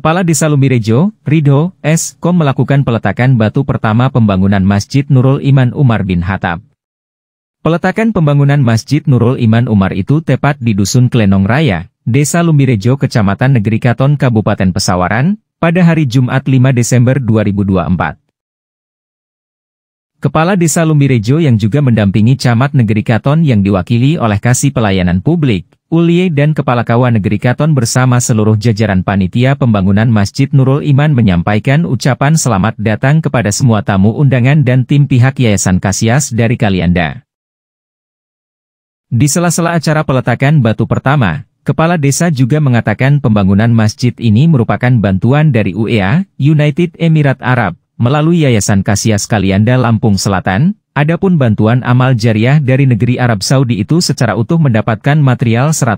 Kepala Desa Lumirejo, Rido, S. Kom melakukan peletakan batu pertama pembangunan Masjid Nurul Iman Umar bin Hatab. Peletakan pembangunan Masjid Nurul Iman Umar itu tepat di Dusun Klenong Raya, Desa Lumirejo, Kecamatan Negeri Katon, Kabupaten Pesawaran, pada hari Jumat 5 Desember 2024. Kepala Desa Lumirejo yang juga mendampingi Camat Negeri Katon yang diwakili oleh Kasih Pelayanan Publik, Ulie dan Kepala kawan Negeri Katon bersama seluruh jajaran panitia pembangunan Masjid Nurul Iman menyampaikan ucapan selamat datang kepada semua tamu undangan dan tim pihak Yayasan Kasias dari Kalianda. Di sela-sela acara peletakan batu pertama, Kepala Desa juga mengatakan pembangunan masjid ini merupakan bantuan dari UEA, United Emirat Arab, melalui Yayasan Kasias Kalianda Lampung Selatan, Adapun bantuan amal jariah dari negeri Arab Saudi itu secara utuh mendapatkan material 100%.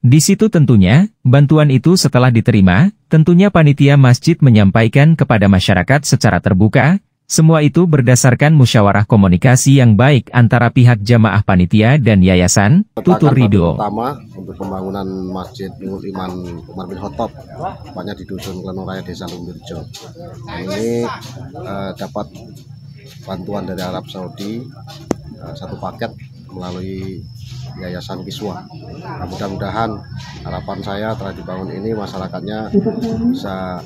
Di situ tentunya, bantuan itu setelah diterima, tentunya panitia masjid menyampaikan kepada masyarakat secara terbuka, semua itu berdasarkan musyawarah komunikasi yang baik antara pihak jamaah panitia dan yayasan Tutur Rido. Pertama untuk pembangunan Masjid Nurul Iman Umar bin Khattab, tepatnya di Dusun Kelenuraya Desa Lumbirjo. Nah, ini uh, dapat bantuan dari Arab Saudi eh, satu paket melalui Yayasan Kiswa. Nah, mudah-mudahan harapan saya telah dibangun ini masyarakatnya bisa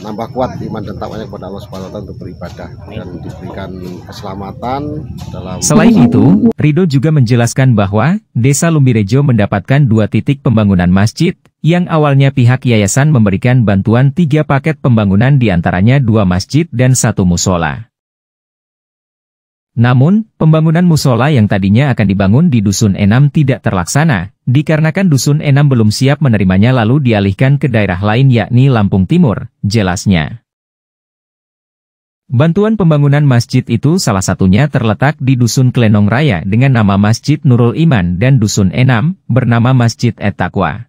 nambah kuat iman dan takwanya kepada Allah Subhanahu wa untuk beribadah dan diberikan keselamatan dalam Selain itu, Rido juga menjelaskan bahwa Desa Lumbirejo mendapatkan dua titik pembangunan masjid yang awalnya pihak yayasan memberikan bantuan tiga paket pembangunan diantaranya dua masjid dan satu musola. Namun, pembangunan musola yang tadinya akan dibangun di Dusun Enam tidak terlaksana, dikarenakan Dusun Enam belum siap menerimanya lalu dialihkan ke daerah lain yakni Lampung Timur, jelasnya. Bantuan pembangunan masjid itu salah satunya terletak di Dusun Klenong Raya dengan nama Masjid Nurul Iman dan Dusun Enam, bernama Masjid Etakwa.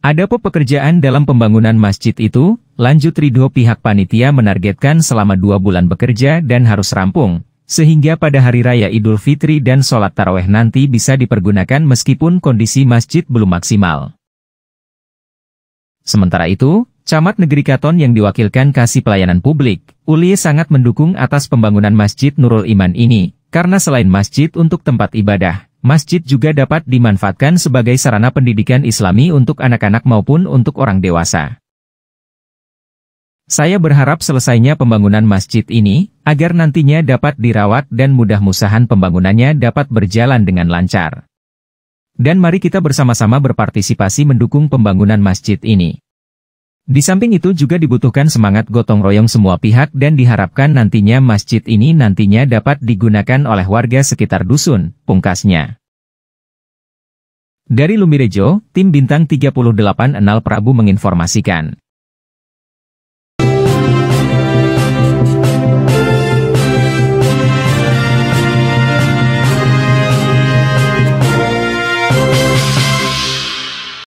Ada pekerjaan dalam pembangunan masjid itu, Lanjut Ridho pihak panitia menargetkan selama dua bulan bekerja dan harus rampung, sehingga pada hari raya Idul Fitri dan sholat taraweh nanti bisa dipergunakan meskipun kondisi masjid belum maksimal. Sementara itu, Camat Negeri Katon yang diwakilkan kasih pelayanan publik, Uli sangat mendukung atas pembangunan Masjid Nurul Iman ini, karena selain masjid untuk tempat ibadah, masjid juga dapat dimanfaatkan sebagai sarana pendidikan islami untuk anak-anak maupun untuk orang dewasa. Saya berharap selesainya pembangunan masjid ini, agar nantinya dapat dirawat dan mudah musahan pembangunannya dapat berjalan dengan lancar. Dan mari kita bersama-sama berpartisipasi mendukung pembangunan masjid ini. Di samping itu juga dibutuhkan semangat gotong royong semua pihak dan diharapkan nantinya masjid ini nantinya dapat digunakan oleh warga sekitar dusun, pungkasnya. Dari Lumirejo, tim Bintang 38 Enal Prabu menginformasikan.